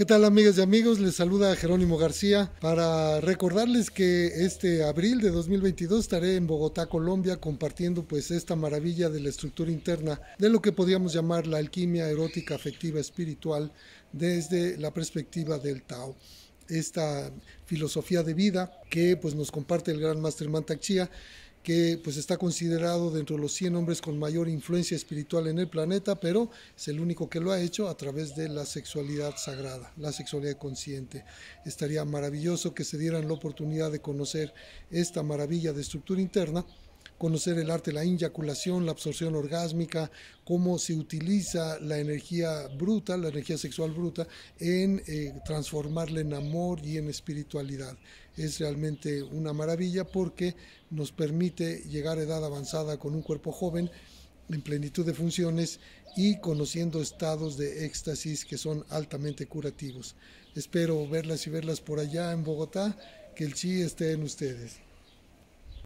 ¿Qué tal amigas y amigos? Les saluda Jerónimo García para recordarles que este abril de 2022 estaré en Bogotá, Colombia, compartiendo pues esta maravilla de la estructura interna de lo que podríamos llamar la alquimia erótica, afectiva, espiritual desde la perspectiva del Tao esta filosofía de vida que pues nos comparte el gran Master Mantak Chia que pues está considerado dentro de los 100 hombres con mayor influencia espiritual en el planeta, pero es el único que lo ha hecho a través de la sexualidad sagrada, la sexualidad consciente. Estaría maravilloso que se dieran la oportunidad de conocer esta maravilla de estructura interna conocer el arte, la inyaculación, la absorción orgásmica, cómo se utiliza la energía bruta, la energía sexual bruta, en eh, transformarla en amor y en espiritualidad. Es realmente una maravilla porque nos permite llegar a edad avanzada con un cuerpo joven, en plenitud de funciones y conociendo estados de éxtasis que son altamente curativos. Espero verlas y verlas por allá en Bogotá, que el chi esté en ustedes.